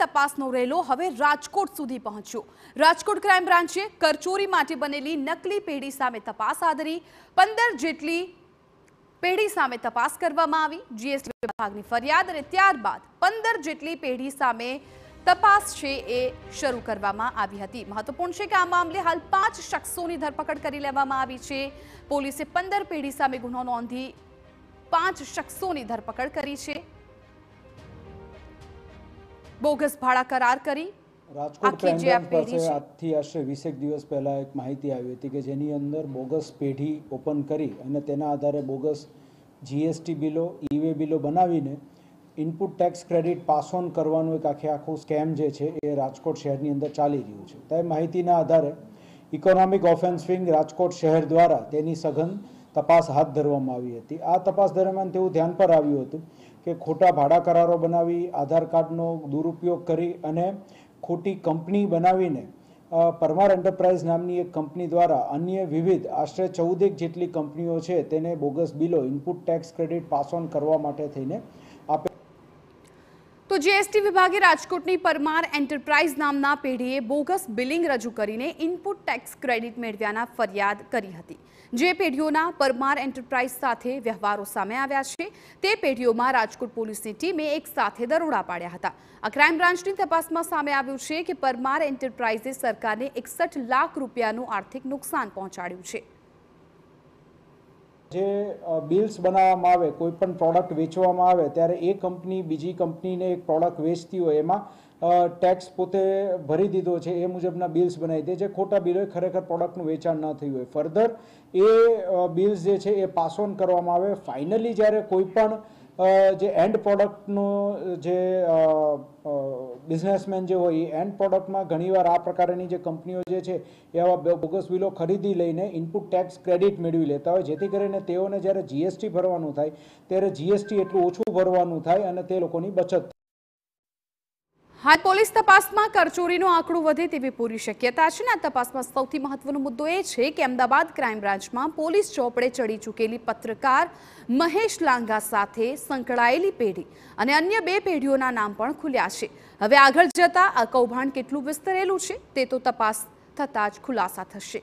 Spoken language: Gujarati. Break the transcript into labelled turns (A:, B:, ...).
A: તપાસનો રેલો હવે રાજકોટ સુધી પહોંચ્યો રાજકોટ ક્રાઇમ બ્રાન્ચે કરચોરી માટે બનેલી નકલી પેઢી સામે તપાસ આદરી પંદર જેટલી પેઢી સામે તપાસ કરવામાં આવી જીએસટી વિભાગની ફરિયાદ અને ત્યારબાદ પંદર જેટલી પેઢી સામે તપાસ છે એ શરૂ કરવામાં આવી હતી મહત્વપૂર્ણ છે કે આ મામલે હાલ પાંચ શખ્સોની ધરપકડ કરી લેવામાં આવી છે પોલીસે પંદર પેઢી સામે ગુનો નોંધી પાંચ શખ્સોની ધરપકડ કરી છે બોગસ ભાડા કરાર કરી
B: આશરે વીસેક દિવસ પહેલાં એક માહિતી આવી હતી કે જેની અંદર બોગસ પેઢી ઓપન કરી અને તેના આધારે બોગસ જીએસટી બિલો ઈવે બિલો બનાવીને input tax credit pass on કરવાનું એક આખે આખું સ્કેમ જે છે એ રાજકોટ શહેરની અંદર ચાલી રહ્યું છે તે માહિતીના આધારે ઇકોનોમિક ઓફેન્સ વિંગ રાજકોટ શહેર દ્વારા તેની સઘન તપાસ હાથ ધરવામાં આવી હતી આ તપાસ દરમિયાન તેવું ધ્યાન પર આવ્યું હતું કે ખોટા ભાડા કરારો બનાવી આધાર કાર્ડનો દુરુપયોગ કરી અને ખોટી કંપની બનાવીને પરમાર એન્ટરપ્રાઇઝ નામની એક કંપની દ્વારા અન્ય વિવિધ આશરે ચૌદેક જેટલી કંપનીઓ છે તેને બોગસ બિલો input tax credit pass on કરવા માટે થઈને
A: તો જીએસટી વિભાગે રાજકોટની પરમાર એન્ટરપ્રાઇઝ નામના પેઢીએ બોગસ બિલિંગ રજૂ કરીને ઇનપુટ ટેક્સ ક્રેડિટ મેળવ્યાના ફરિયાદ કરી હતી જે પેઢીઓના પરમાર એન્ટરપ્રાઇઝ સાથે વ્યવહારો સામે આવ્યા છે તે પેઢીઓમાં રાજકોટ પોલીસની ટીમે એક સાથે દરોડા પાડ્યા હતા આ ક્રાઇમ બ્રાન્ચની તપાસમાં સામે આવ્યું છે કે પરમાર એન્ટરપ્રાઇઝે સરકારને એકસઠ લાખ રૂપિયાનું આર્થિક નુકસાન પહોંચાડ્યું છે
B: જે બિલ્સ બનાવવામાં આવે કોઈ પણ પ્રોડક્ટ વેચવામાં આવે ત્યારે એ કંપની બીજી કંપનીને એક પ્રોડક્ટ વેચતી હોય એમાં ટેક્સ પોતે ભરી દીધો છે એ મુજબના બિલ્સ બનાવી દે જે ખોટા બિલ હોય ખરેખર પ્રોડક્ટનું વેચાણ ન થયું હોય ફર્ધર એ બિલ્સ જે છે એ પાસ ઓન કરવામાં આવે ફાઇનલી જ્યારે કોઈ પણ જે એન્ડ પ્રોડક્ટનું જે બિઝનેસમેન જે હોય એ એન્ડ પ્રોડક્ટમાં ઘણીવાર આ પ્રકારની જે કંપનીઓ જે છે એ આવા બોગસ બિલો ખરીદી લઈને ઇનપુટ ટેક્સ ક્રેડિટ મેળવી લેતા હોય જેથી કરીને તેઓને જ્યારે જીએસટી ભરવાનું થાય ત્યારે જીએસટી એટલું ઓછું ભરવાનું થાય અને તે લોકોની બચત
A: હાલ પોલીસ તપાસમાં કરચોરીનો આંકડો વધે તેવી પૂરી શક્યતા છે ને આ તપાસમાં સૌથી મહત્વનો મુદ્દો એ છે કે અમદાવાદ ક્રાઇમ બ્રાન્ચમાં પોલીસ ચોપડે ચડી ચૂકેલી પત્રકાર મહેશ લાંગા સાથે સંકળાયેલી પેઢી અને અન્ય બે પેઢીઓના નામ પણ ખુલ્યા છે હવે આગળ જતાં આ કૌભાંડ કેટલું વિસ્તરેલું છે તે તો તપાસ થતાં જ ખુલાસા થશે